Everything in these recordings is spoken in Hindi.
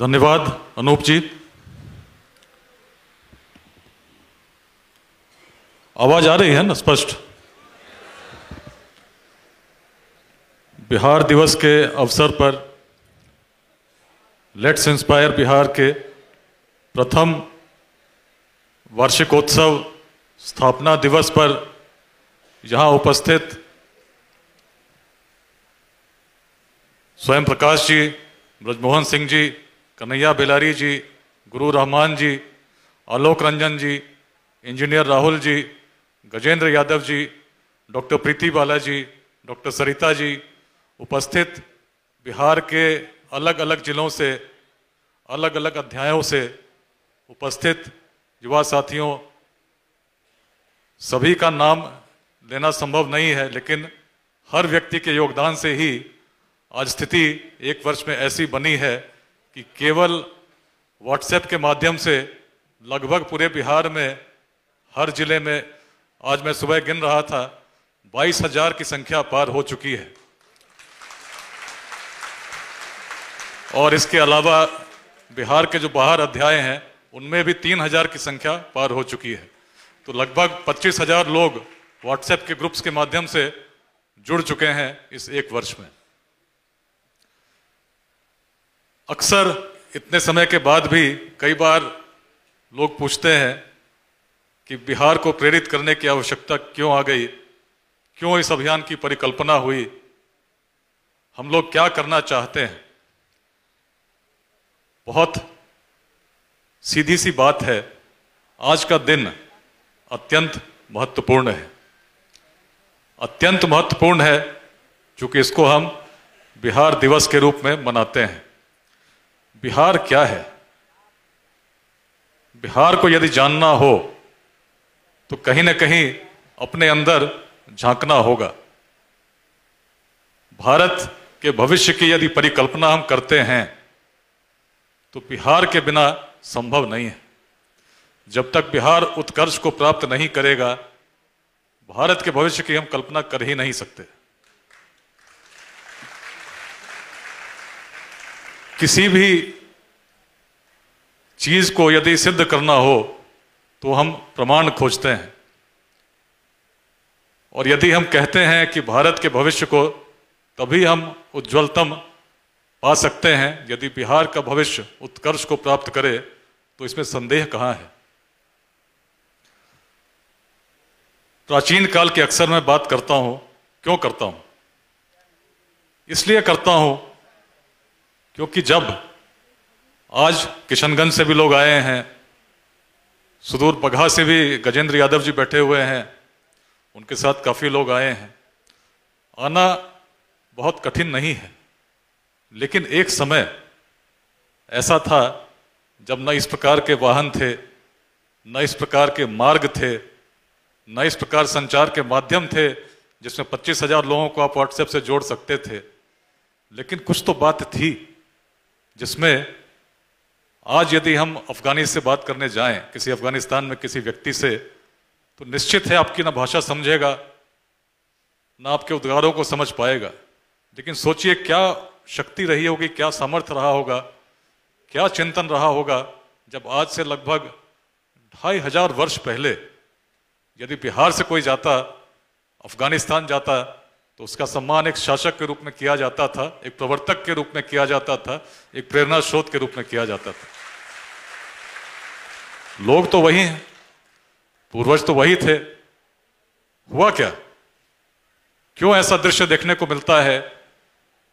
धन्यवाद अनूप जी आवाज आ रही है ना स्पष्ट बिहार दिवस के अवसर पर लेट्स इंस्पायर बिहार के प्रथम वार्षिकोत्सव स्थापना दिवस पर यहाँ उपस्थित स्वयं प्रकाश जी ब्रजमोहन सिंह जी Kanhaiya Belari ji Guru Rahman ji Alok Ranjan ji engineer Rahul ji Gajendra Yadav ji doctor Preeti Balaji doctor Sarita ji उपस्थित बिहार के अलग अलग जिलों से अलग अलग अध्यायों से उपस्थित युवा साथियों सभी का नाम लेना संभव नहीं है लेकिन हर व्यक्ति के योगदान से ही आज स्थिति एक वर्ष में ऐसी बनी है कि केवल व्हाट्सएप के माध्यम से लगभग पूरे बिहार में हर जिले में आज मैं सुबह गिन रहा था बाईस हजार की संख्या पार हो चुकी है और इसके अलावा बिहार के जो बाहर अध्याय हैं उनमें भी तीन हजार की संख्या पार हो चुकी है तो लगभग पच्चीस हजार लोग व्हाट्सएप के ग्रुप्स के माध्यम से जुड़ चुके हैं इस एक वर्ष में अक्सर इतने समय के बाद भी कई बार लोग पूछते हैं कि बिहार को प्रेरित करने की आवश्यकता क्यों आ गई क्यों इस अभियान की परिकल्पना हुई हम लोग क्या करना चाहते हैं बहुत सीधी सी बात है आज का दिन अत्यंत महत्वपूर्ण है अत्यंत महत्वपूर्ण है क्योंकि इसको हम बिहार दिवस के रूप में मनाते हैं बिहार क्या है बिहार को यदि जानना हो तो कहीं ना कहीं अपने अंदर झांकना होगा भारत के भविष्य की यदि परिकल्पना हम करते हैं तो बिहार के बिना संभव नहीं है जब तक बिहार उत्कर्ष को प्राप्त नहीं करेगा भारत के भविष्य की हम कल्पना कर ही नहीं सकते किसी भी चीज को यदि सिद्ध करना हो तो हम प्रमाण खोजते हैं और यदि हम कहते हैं कि भारत के भविष्य को तभी हम उज्ज्वलतम पा सकते हैं यदि बिहार का भविष्य उत्कर्ष को प्राप्त करे तो इसमें संदेह कहां है प्राचीन काल के अक्सर मैं बात करता हूं क्यों करता हूं इसलिए करता हूं क्योंकि जब आज किशनगंज से भी लोग आए हैं सुदूर बघा से भी गजेंद्र यादव जी बैठे हुए हैं उनके साथ काफ़ी लोग आए हैं आना बहुत कठिन नहीं है लेकिन एक समय ऐसा था जब न इस प्रकार के वाहन थे न इस प्रकार के मार्ग थे न इस प्रकार संचार के माध्यम थे जिसमें पच्चीस हजार लोगों को आप व्हाट्सएप से जोड़ सकते थे लेकिन कुछ तो बात थी जिसमें आज यदि हम अफगानी से बात करने जाएं किसी अफगानिस्तान में किसी व्यक्ति से तो निश्चित है आपकी ना भाषा समझेगा ना आपके उद्गारों को समझ पाएगा लेकिन सोचिए क्या शक्ति रही होगी क्या सामर्थ रहा होगा क्या चिंतन रहा होगा जब आज से लगभग ढाई हजार वर्ष पहले यदि बिहार से कोई जाता अफगानिस्तान जाता तो उसका सम्मान एक शासक के रूप में किया जाता था एक प्रवर्तक के रूप में किया जाता था एक प्रेरणा स्रोत के रूप में किया जाता था लोग तो वही हैं पूर्वज तो वही थे हुआ क्या क्यों ऐसा दृश्य देखने को मिलता है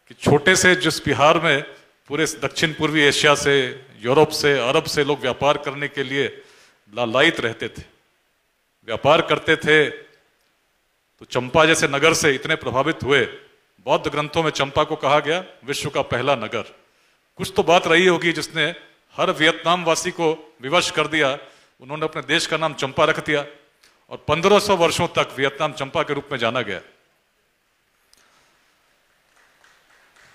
कि छोटे से जिस बिहार में पूरे दक्षिण पूर्वी एशिया से यूरोप से अरब से लोग व्यापार करने के लिए लालायित रहते थे व्यापार करते थे तो चंपा जैसे नगर से इतने प्रभावित हुए बौद्ध ग्रंथों में चंपा को कहा गया विश्व का पहला नगर कुछ तो बात रही होगी जिसने हर वियतनाम वासी को विवश कर दिया उन्होंने अपने देश का नाम चंपा रख दिया और 1500 वर्षों तक वियतनाम चंपा के रूप में जाना गया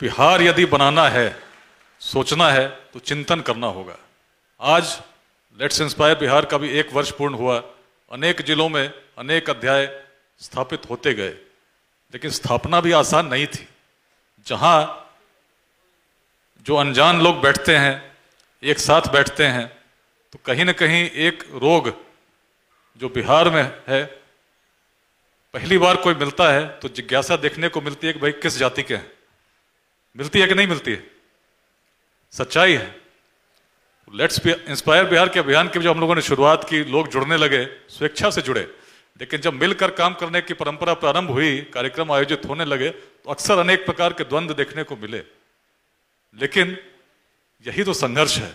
बिहार यदि बनाना है सोचना है तो चिंतन करना होगा आज लेट्स इंस्पायर बिहार का भी एक वर्ष पूर्ण हुआ अनेक जिलों में अनेक अध्याय स्थापित होते गए लेकिन स्थापना भी आसान नहीं थी जहां जो अनजान लोग बैठते हैं एक साथ बैठते हैं तो कहीं ना कहीं एक रोग जो बिहार में है पहली बार कोई मिलता है तो जिज्ञासा देखने को मिलती है कि भाई किस जाति के हैं मिलती है कि नहीं मिलती है सच्चाई है लेट्स इंस्पायर बिहार के अभियान की जो हम लोगों ने शुरुआत की लोग जुड़ने लगे स्वेच्छा से जुड़े लेकिन जब मिलकर काम करने की परंपरा प्रारंभ हुई कार्यक्रम आयोजित होने लगे तो अक्सर अनेक प्रकार के द्वंद देखने को मिले लेकिन यही तो संघर्ष है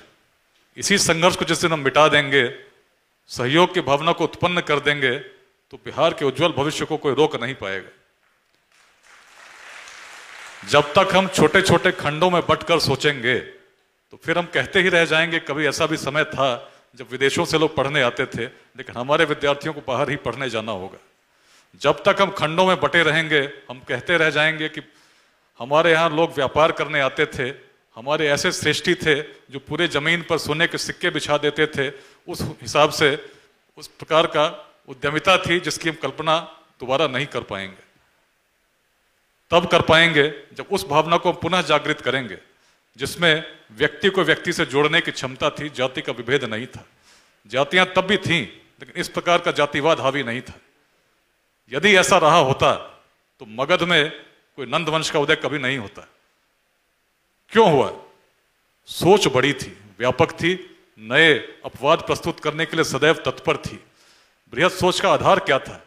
इसी संघर्ष को जिस दिन हम मिटा देंगे सहयोग की भावना को उत्पन्न कर देंगे तो बिहार के उज्जवल भविष्य को कोई रोक नहीं पाएगा जब तक हम छोटे छोटे खंडों में बटकर सोचेंगे तो फिर हम कहते ही रह जाएंगे कभी ऐसा भी समय था जब विदेशों से लोग पढ़ने आते थे लेकिन हमारे विद्यार्थियों को बाहर ही पढ़ने जाना होगा जब तक हम खंडों में बटे रहेंगे हम कहते रह जाएंगे कि हमारे यहाँ लोग व्यापार करने आते थे हमारे ऐसे श्रेष्ठी थे जो पूरे ज़मीन पर सोने के सिक्के बिछा देते थे उस हिसाब से उस प्रकार का उद्यमिता थी जिसकी हम कल्पना दोबारा नहीं कर पाएंगे तब कर पाएंगे जब उस भावना को हम पुनः जागृत करेंगे जिसमें व्यक्ति को व्यक्ति से जोड़ने की क्षमता थी जाति का विभेद नहीं था जातियां तब भी थीं लेकिन इस प्रकार का जातिवाद हावी नहीं था यदि ऐसा रहा होता तो मगध में कोई नंद वंश का उदय कभी नहीं होता क्यों हुआ सोच बड़ी थी व्यापक थी नए अपवाद प्रस्तुत करने के लिए सदैव तत्पर थी बृहद सोच का आधार क्या था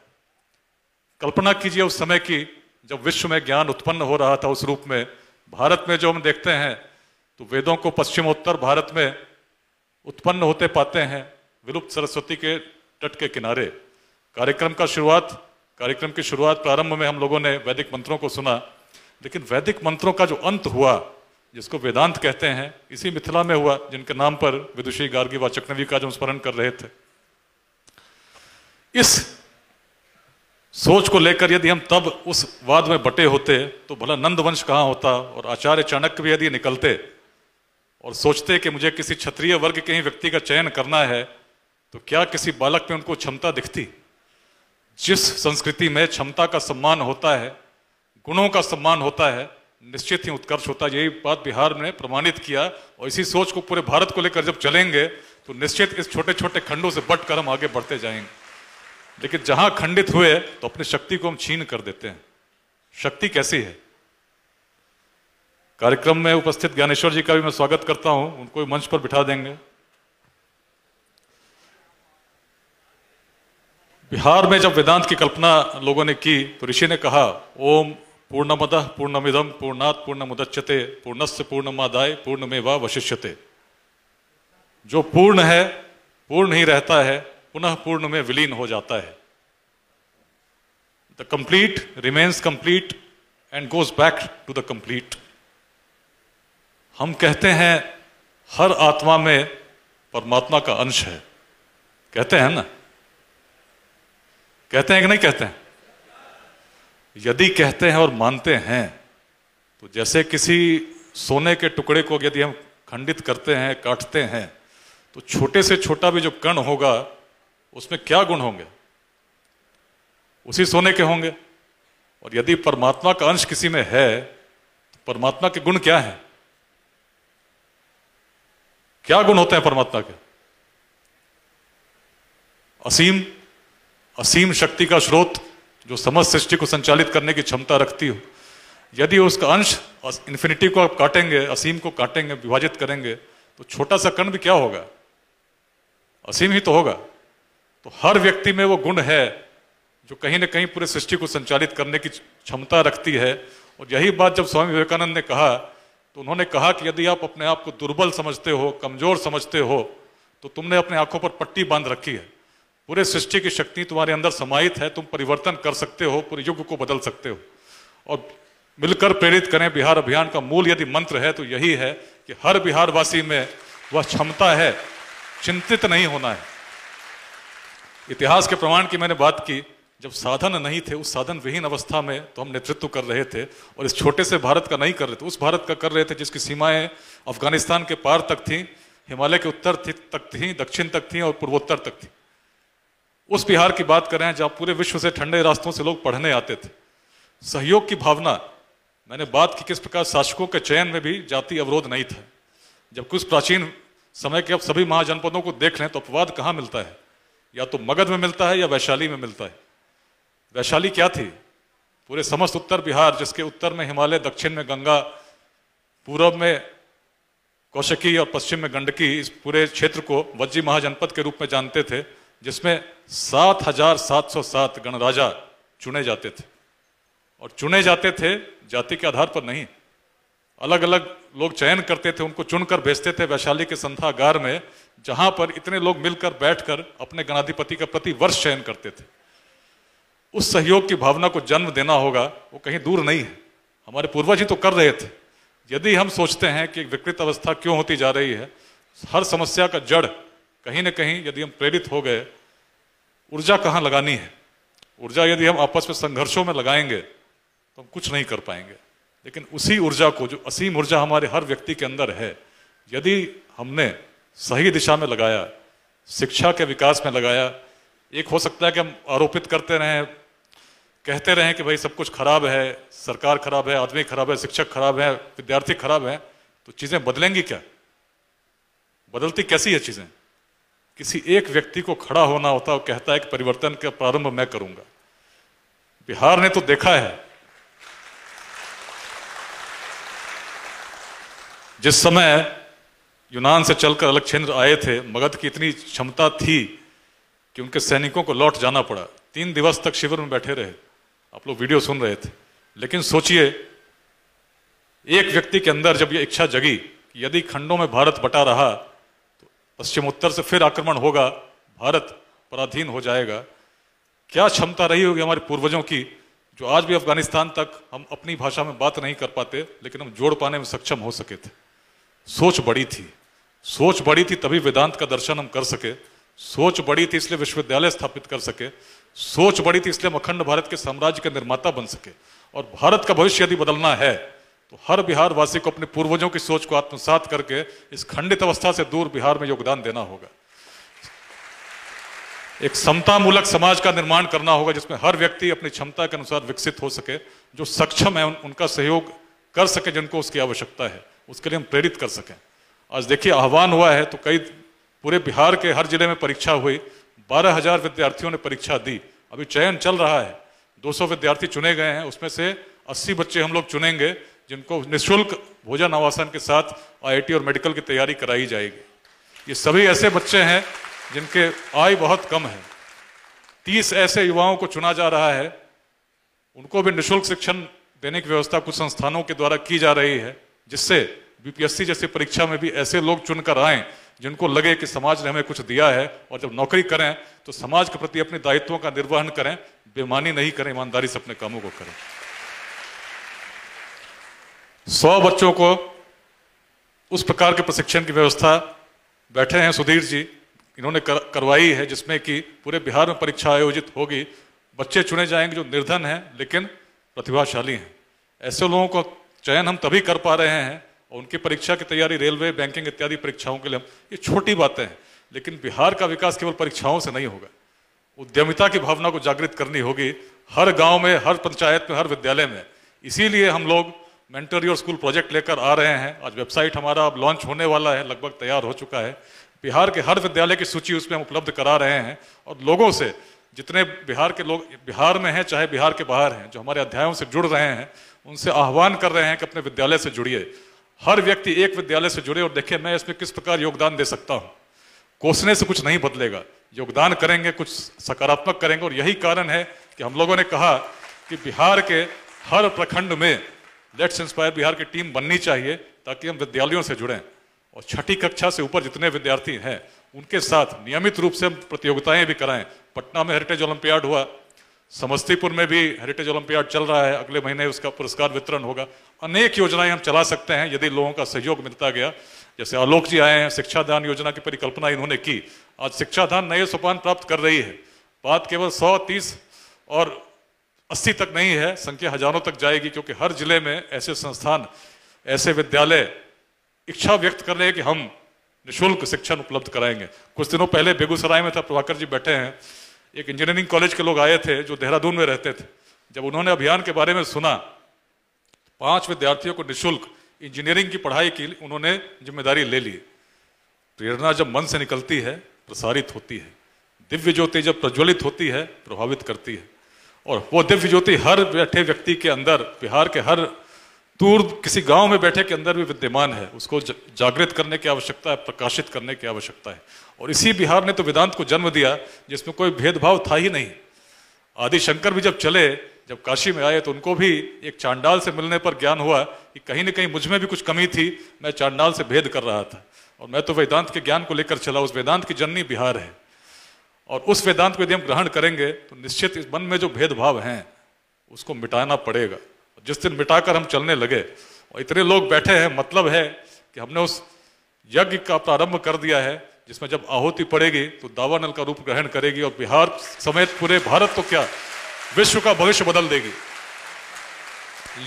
कल्पना कीजिए उस समय की जब विश्व में ज्ञान उत्पन्न हो रहा था उस रूप में भारत में जो हम देखते हैं तो वेदों को पश्चिमोत्तर भारत में उत्पन्न होते पाते हैं विलुप्त सरस्वती के तट के किनारे कार्यक्रम का शुरुआत कार्यक्रम की शुरुआत प्रारंभ में हम लोगों ने वैदिक मंत्रों को सुना लेकिन वैदिक मंत्रों का जो अंत हुआ जिसको वेदांत कहते हैं इसी मिथिला में हुआ जिनके नाम पर विदुषी गार्गी व चकनवी का जो स्मरण कर रहे थे इस सोच को लेकर यदि हम तब उस वाद में बटे होते तो भला नंदवंश कहाँ होता और आचार्य चाणक्य भी यदि निकलते और सोचते कि मुझे किसी क्षत्रिय वर्ग के ही व्यक्ति का चयन करना है तो क्या किसी बालक में उनको क्षमता दिखती जिस संस्कृति में क्षमता का सम्मान होता है गुणों का सम्मान होता है निश्चित ही उत्कर्ष होता है यही बात बिहार ने प्रमाणित किया और इसी सोच को पूरे भारत को लेकर जब चलेंगे तो निश्चित इस छोटे छोटे खंडों से बट कर हम आगे बढ़ते जाएंगे लेकिन जहां खंडित हुए तो अपनी शक्ति को हम छीन कर देते हैं शक्ति कैसी है कार्यक्रम में उपस्थित ज्ञानेश्वर जी का भी मैं स्वागत करता हूं उनको भी मंच पर बिठा देंगे बिहार में जब वेदांत की कल्पना लोगों ने की तो ऋषि ने कहा ओम पूर्णमद पूर्णमिदम पूर्णात पूर्ण मुदच्यते पूर्णस्य पूर्णमादाय पूर्णमेवा वशिष्यते जो पूर्ण है पूर्ण ही रहता है पुनः पूर्ण में विलीन हो जाता है the complete remains complete and goes back to the complete हम कहते हैं हर आत्मा में परमात्मा का अंश है कहते हैं ना कहते हैं कि नहीं कहते हैं यदि कहते हैं और मानते हैं तो जैसे किसी सोने के टुकड़े को यदि हम खंडित करते हैं काटते हैं तो छोटे से छोटा भी जो कण होगा उसमें क्या गुण होंगे उसी सोने के होंगे और यदि परमात्मा का अंश किसी में है तो परमात्मा के गुण क्या हैं क्या गुण होते हैं परमात्मा के असीम असीम शक्ति का स्रोत जो समस्त सृष्टि को संचालित करने की क्षमता रखती हो यदि उसका अंश इन्फिनिटी को आप काटेंगे असीम को काटेंगे विभाजित करेंगे तो छोटा सा कण भी क्या होगा असीम ही तो होगा तो हर व्यक्ति में वो गुण है जो कहीं ना कहीं पूरे सृष्टि को संचालित करने की क्षमता रखती है और यही बात जब स्वामी विवेकानंद ने कहा तो उन्होंने कहा कि यदि आप अपने आप को दुर्बल समझते हो कमजोर समझते हो तो तुमने अपने आंखों पर पट्टी बांध रखी है पूरे सृष्टि की शक्ति तुम्हारे अंदर समाहित है तुम परिवर्तन कर सकते हो पूरे युग को बदल सकते हो और मिलकर प्रेरित करें बिहार अभियान का मूल यदि मंत्र है तो यही है कि हर बिहारवासी में वह क्षमता है चिंतित नहीं होना है इतिहास के प्रमाण की मैंने बात की जब साधन नहीं थे उस साधन विहीन अवस्था में तो हम नेतृत्व कर रहे थे और इस छोटे से भारत का नहीं कर रहे थे उस भारत का कर रहे थे जिसकी सीमाएं अफगानिस्तान के पार तक थी हिमालय के उत्तर थी, तक थी दक्षिण तक थी और पूर्वोत्तर तक थी उस बिहार की बात कर रहे हैं पूरे विश्व से ठंडे रास्तों से लोग पढ़ने आते थे सहयोग की भावना मैंने बात की किस प्रकार शासकों के चयन में भी जाति अवरोध नहीं था जब कुछ प्राचीन समय के अब सभी महाजनपदों को देख लें तो अपवाद कहाँ मिलता है या तो मगध में मिलता है या वैशाली में मिलता है वैशाली क्या थी पूरे समस्त उत्तर बिहार जिसके उत्तर में हिमालय दक्षिण में गंगा पूर्व में कौशिकी और पश्चिम में गंडकी इस पूरे क्षेत्र को वज्जी महाजनपद के रूप में जानते थे जिसमें 7,707 गणराजा चुने जाते थे और चुने जाते थे जाति के आधार पर नहीं अलग अलग लोग चयन करते थे उनको चुनकर भेजते थे वैशाली के संथागार में जहां पर इतने लोग मिलकर बैठकर अपने गणाधिपति का प्रति वर्ष चयन करते थे उस सहयोग की भावना को जन्म देना होगा वो कहीं दूर नहीं है हमारे पूर्वज ही तो कर रहे थे यदि हम सोचते हैं कि विकृत अवस्था क्यों होती जा रही है हर समस्या का जड़ कहीं ना कहीं यदि हम प्रेरित हो गए ऊर्जा कहाँ लगानी है ऊर्जा यदि हम आपस में संघर्षों में लगाएंगे तो हम कुछ नहीं कर पाएंगे लेकिन उसी ऊर्जा को जो असीम ऊर्जा हमारे हर व्यक्ति के अंदर है यदि हमने सही दिशा में लगाया शिक्षा के विकास में लगाया एक हो सकता है कि हम आरोपित करते रहें कहते रहे कि भाई सब कुछ खराब है सरकार खराब है आदमी खराब है शिक्षक खराब है विद्यार्थी खराब है तो चीज़ें बदलेंगी क्या बदलती कैसी है चीज़ें किसी एक व्यक्ति को खड़ा होना होता है और कहता है कि परिवर्तन का प्रारंभ मैं करूंगा बिहार ने तो देखा है जिस समय यूनान से चलकर अलग क्षेत्र आए थे मगध की इतनी क्षमता थी कि उनके सैनिकों को लौट जाना पड़ा तीन दिवस तक शिविर में बैठे रहे आप लोग वीडियो सुन रहे थे लेकिन सोचिए एक व्यक्ति के अंदर जब ये इच्छा जगी कि यदि खंडों में भारत बटा रहा तो पश्चिम उत्तर से फिर आक्रमण होगा भारत पराधीन हो जाएगा क्या क्षमता रही होगी हमारे पूर्वजों की जो आज भी अफगानिस्तान तक हम अपनी भाषा में बात नहीं कर पाते लेकिन हम जोड़ पाने में सक्षम हो सके थे सोच बड़ी थी सोच बड़ी थी तभी वेदांत का दर्शन हम कर सके सोच बड़ी थी इसलिए विश्वविद्यालय स्थापित कर सके सोच बड़ी थी इसलिए अखंड भारत के साम्राज्य के निर्माता बन सके और भारत का भविष्य यदि बदलना है तो हर बिहार वासी को अपने पूर्वजों की सोच को आत्मसात करके इस खंडित अवस्था से दूर बिहार में योगदान देना होगा एक समतामूलक समाज का निर्माण करना होगा जिसमें हर व्यक्ति अपनी क्षमता के अनुसार विकसित हो सके जो सक्षम है उन, उनका सहयोग कर सके जिनको उसकी आवश्यकता है उसके लिए हम प्रेरित कर सकें आज देखिए आह्वान हुआ है तो कई पूरे बिहार के हर जिले में परीक्षा हुई बारह हजार विद्यार्थियों ने परीक्षा दी अभी चयन चल रहा है 200 विद्यार्थी चुने गए हैं उसमें से 80 बच्चे हम लोग चुनेंगे जिनको निशुल्क भोजन आवासन के साथ आई और मेडिकल की तैयारी कराई जाएगी ये सभी ऐसे बच्चे हैं जिनके आय बहुत कम है तीस ऐसे युवाओं को चुना जा रहा है उनको भी निःशुल्क शिक्षण देने की व्यवस्था कुछ संस्थानों के द्वारा की जा रही है जिससे बीपीएससी जैसी परीक्षा में भी ऐसे लोग चुनकर आएं जिनको लगे कि समाज ने हमें कुछ दिया है और जब नौकरी करें तो समाज के प्रति अपने दायित्वों का निर्वहन करें बेमानी नहीं करें ईमानदारी से अपने कामों को करें सौ बच्चों को उस प्रकार के प्रशिक्षण की व्यवस्था बैठे हैं सुधीर जी इन्होंने कर, करवाई है जिसमें कि पूरे बिहार में परीक्षा आयोजित होगी बच्चे चुने जाएंगे जो निर्धन हैं लेकिन प्रतिभाशाली हैं ऐसे लोगों का चयन हम तभी कर पा रहे हैं और उनकी परीक्षा की तैयारी रेलवे बैंकिंग इत्यादि परीक्षाओं के लिए हम ये छोटी बातें हैं लेकिन बिहार का विकास केवल परीक्षाओं से नहीं होगा उद्यमिता की भावना को जागृत करनी होगी हर गांव में हर पंचायत में हर विद्यालय में इसीलिए हम लोग मेंटर योर स्कूल प्रोजेक्ट लेकर आ रहे हैं आज वेबसाइट हमारा अब लॉन्च होने वाला है लगभग तैयार हो चुका है बिहार के हर विद्यालय की सूची उसमें हम उपलब्ध करा रहे हैं और लोगों से जितने बिहार के लोग बिहार में हैं चाहे बिहार के बाहर हैं जो हमारे अध्यायों से जुड़ रहे हैं उनसे आह्वान कर रहे हैं कि अपने विद्यालय से जुड़िए हर व्यक्ति एक विद्यालय से जुड़े और देखे मैं इसमें किस प्रकार योगदान दे सकता हूं कोसने से कुछ नहीं बदलेगा योगदान करेंगे कुछ सकारात्मक करेंगे और यही कारण है कि हम लोगों ने कहा कि बिहार के हर प्रखंड में लेट्स इंस्पायर बिहार की टीम बननी चाहिए ताकि हम विद्यालयों से जुड़ें और छठी कक्षा से ऊपर जितने विद्यार्थी हैं उनके साथ नियमित रूप से हम प्रतियोगिताएं भी कराएं पटना में हेरिटेज ओलंपियाड हुआ समस्तीपुर में भी हेरिटेज ओलंपियाड चल रहा है अगले महीने उसका पुरस्कार वितरण होगा अनेक योजनाएं हम चला सकते हैं यदि लोगों का सहयोग मिलता गया जैसे आलोक जी आए हैं शिक्षा दान योजना की परिकल्पना इन्होंने की आज शिक्षा दान नए सोपान प्राप्त कर रही है बात केवल सौ तीस और अस्सी तक नहीं है संख्या हजारों तक जाएगी क्योंकि हर जिले में ऐसे संस्थान ऐसे विद्यालय इच्छा व्यक्त कर रहे हैं कि हम निःशुल्क शिक्षण उपलब्ध कराएंगे कुछ दिनों पहले बेगूसराय में था प्रभाकर जी बैठे हैं एक इंजीनियरिंग कॉलेज के लोग आए थे जो देहरादून में रहते थे जब उन्होंने अभियान के बारे में सुना पांच विद्यार्थियों को निःशुल्क इंजीनियरिंग की पढ़ाई की उन्होंने जिम्मेदारी ले ली प्रेरणा जब मन से निकलती है प्रसारित होती है दिव्य ज्योति जब प्रज्वलित होती है प्रभावित करती है और वो दिव्य ज्योति हर बैठे व्यक्ति के अंदर बिहार के हर दूर किसी गांव में बैठे के अंदर भी विद्यमान है उसको जागृत करने की आवश्यकता है प्रकाशित करने की आवश्यकता है और इसी बिहार ने तो वेदांत को जन्म दिया जिसमें कोई भेदभाव था ही नहीं आदिशंकर भी जब चले जब काशी में आए तो उनको भी एक चांडाल से मिलने पर ज्ञान हुआ कि कहीं ना कहीं मुझ में भी कुछ कमी थी मैं चांडाल से भेद कर रहा था और मैं तो वेदांत के ज्ञान को लेकर चला उस वेदांत की जननी बिहार है और उस वेदांत को यदि हम ग्रहण करेंगे तो निश्चित इस मन में जो भेदभाव हैं उसको मिटाना पड़ेगा जिस दिन मिटाकर हम चलने लगे और इतने लोग बैठे हैं मतलब है कि हमने उस यज्ञ का प्रारंभ कर दिया है जिसमें जब आहुति पड़ेगी तो दावानल का रूप ग्रहण करेगी और बिहार समेत पूरे भारत को क्या विश्व का भविष्य बदल देगी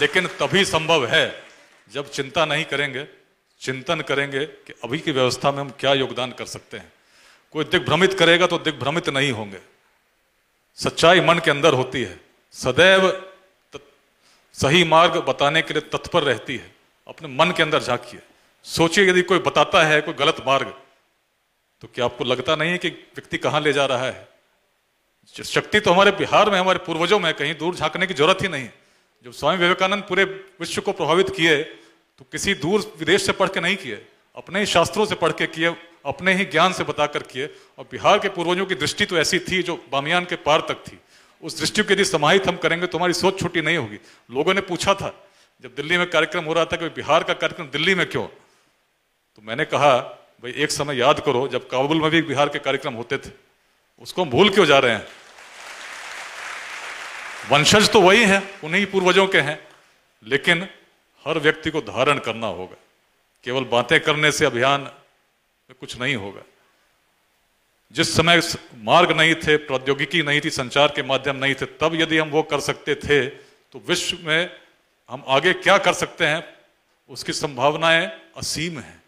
लेकिन तभी संभव है जब चिंता नहीं करेंगे चिंतन करेंगे कि अभी की व्यवस्था में हम क्या योगदान कर सकते हैं कोई दिग्भ्रमित करेगा तो दिग्भ्रमित नहीं होंगे सच्चाई मन के अंदर होती है सदैव सही मार्ग बताने के लिए तत्पर रहती है अपने मन के अंदर झांकिए सोचिए यदि कोई बताता है कोई गलत मार्ग तो क्या आपको लगता नहीं है कि व्यक्ति कहां ले जा रहा है शक्ति तो हमारे बिहार में हमारे पूर्वजों में कहीं दूर झांकने की जरूरत ही नहीं जब स्वामी विवेकानंद पूरे विश्व को प्रभावित किए तो किसी दूर विदेश से पढ़ के नहीं किए अपने ही शास्त्रों से पढ़ के किए अपने ही ज्ञान से बताकर किए और बिहार के पूर्वजों की दृष्टि तो ऐसी थी जो बामियान के पार तक थी उस दृष्टि को यदि समाहित हम करेंगे तो हमारी सोच छोटी नहीं होगी लोगों ने पूछा था जब दिल्ली में कार्यक्रम हो रहा था कि बिहार का कार्यक्रम दिल्ली में क्यों तो मैंने कहा भाई एक समय याद करो जब काबुल में भी बिहार के कार्यक्रम होते थे उसको हम भूल क्यों जा रहे हैं वंशज तो वही है उन्हीं पूर्वजों के हैं लेकिन हर व्यक्ति को धारण करना होगा केवल बातें करने से अभियान कुछ नहीं होगा जिस समय मार्ग नहीं थे प्रौद्योगिकी नहीं थी संचार के माध्यम नहीं थे तब यदि हम वो कर सकते थे तो विश्व में हम आगे क्या कर सकते हैं उसकी संभावनाएं असीम हैं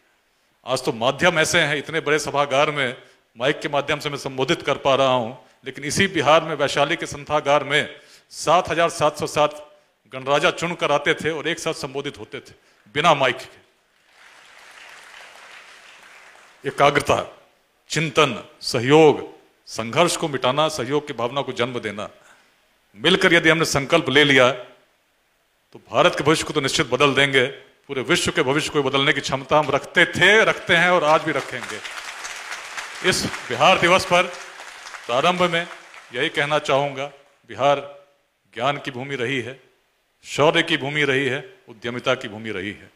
आज तो माध्यम ऐसे हैं इतने बड़े सभागार में माइक के माध्यम से मैं संबोधित कर पा रहा हूं लेकिन इसी बिहार में वैशाली के संथागार में 7,707 गणराजा चुन कर आते थे और एक साथ संबोधित होते थे बिना माइक के एकाग्रता चिंतन सहयोग संघर्ष को मिटाना सहयोग की भावना को जन्म देना मिलकर यदि हमने संकल्प ले लिया तो भारत के भविष्य को तो निश्चित बदल देंगे पूरे विश्व के भविष्य को बदलने की क्षमता हम रखते थे रखते हैं और आज भी रखेंगे इस बिहार दिवस पर प्रारंभ में यही कहना चाहूंगा बिहार ज्ञान की भूमि रही है शौर्य की भूमि रही है उद्यमिता की भूमि रही है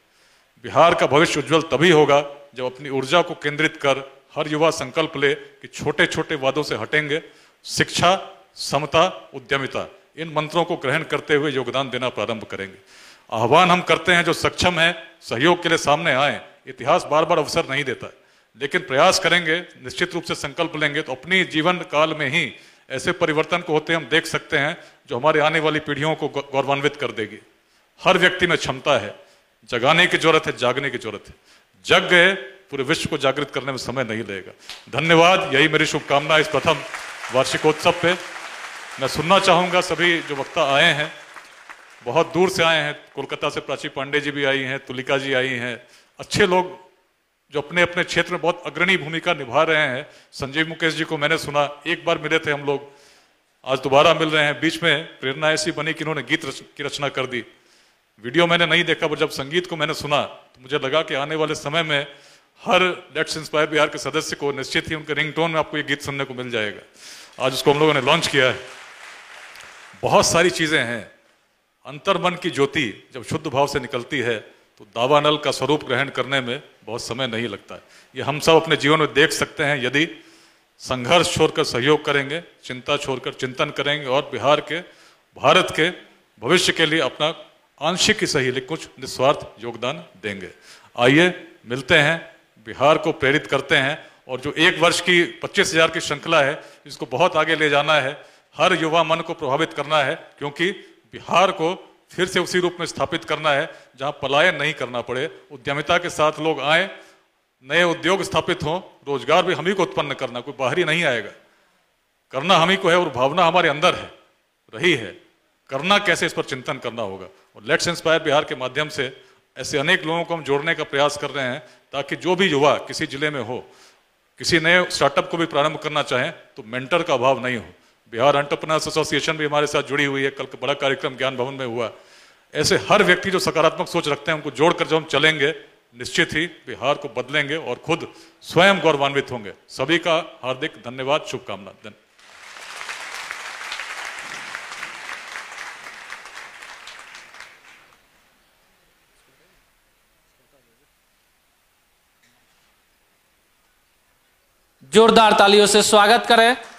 बिहार का भविष्य उज्जवल तभी होगा जब अपनी ऊर्जा को केंद्रित कर हर युवा संकल्प ले कि छोटे छोटे वादों से हटेंगे शिक्षा समता उद्यमिता इन मंत्रों को ग्रहण करते हुए योगदान देना प्रारंभ करेंगे आह्वान हम करते हैं जो सक्षम है सहयोग के लिए सामने आए इतिहास बार बार अवसर नहीं देता है लेकिन प्रयास करेंगे निश्चित रूप से संकल्प लेंगे तो अपनी जीवन काल में ही ऐसे परिवर्तन को होते हम देख सकते हैं जो हमारे आने वाली पीढ़ियों को गौरवान्वित कर देगी हर व्यक्ति में क्षमता है जगाने की जरूरत है जागने की जरूरत है जग गए पूरे विश्व को जागृत करने में समय नहीं लगेगा धन्यवाद यही मेरी शुभकामना इस प्रथम वार्षिकोत्सव पे मैं सुनना चाहूँगा सभी जो वक्ता आए हैं बहुत दूर से आए हैं कोलकाता से प्राची पांडे जी भी आई हैं तुलिका जी आई हैं अच्छे लोग जो अपने अपने क्षेत्र में बहुत अग्रणी भूमिका निभा रहे हैं संजीव मुकेश जी को मैंने सुना एक बार मिले थे हम लोग आज दोबारा मिल रहे हैं बीच में प्रेरणा ऐसी बनी कि उन्होंने गीत रच, की रचना कर दी वीडियो मैंने नहीं देखा पर जब संगीत को मैंने सुना तो मुझे लगा कि आने वाले समय में हर लेट्स इंस्पायर बिहार के सदस्य को निश्चित ही उनके रिंगटोन में आपको ये गीत सुनने को मिल जाएगा आज उसको हम लोगों ने लॉन्च किया है बहुत सारी चीज़ें हैं अंतर्मन की ज्योति जब शुद्ध भाव से निकलती है तो दावानल का स्वरूप ग्रहण करने में बहुत समय नहीं लगता है ये हम सब अपने जीवन में देख सकते हैं यदि संघर्ष छोड़कर सहयोग करेंगे चिंता छोड़कर चिंतन करेंगे और बिहार के भारत के भविष्य के लिए अपना आंशिक ही सही लेकिन कुछ निस्वार्थ योगदान देंगे आइए मिलते हैं बिहार को प्रेरित करते हैं और जो एक वर्ष की पच्चीस हजार की श्रृंखला है इसको बहुत आगे ले जाना है हर युवा मन को प्रभावित करना है क्योंकि बिहार को फिर से उसी रूप में स्थापित करना है जहां पलायन नहीं करना पड़े उद्यमिता के साथ लोग आए नए उद्योग स्थापित हों रोजगार भी हम ही को उत्पन्न करना कोई बाहरी नहीं आएगा करना हम ही को है और भावना हमारे अंदर है रही है करना कैसे इस पर चिंतन करना होगा और लेट्स इंस्पायर बिहार के माध्यम से ऐसे अनेक लोगों को हम जोड़ने का प्रयास कर रहे हैं ताकि जो भी युवा किसी जिले में हो किसी नए स्टार्टअप को भी प्रारंभ करना चाहें तो मेंटर का अभाव नहीं हो बिहार एंटरप्रनर्स एसोसिएशन भी हमारे साथ जुड़ी हुई है कल बड़ा कार्यक्रम ज्ञान भवन में हुआ ऐसे हर व्यक्ति जो सकारात्मक सोच रखते हैं उनको जोड़कर जब हम चलेंगे निश्चित ही बिहार को बदलेंगे और खुद स्वयं गौरवान्वित होंगे सभी का हार्दिक धन्यवाद शुभकामना धन्यवाद जोरदार तालियों से स्वागत करें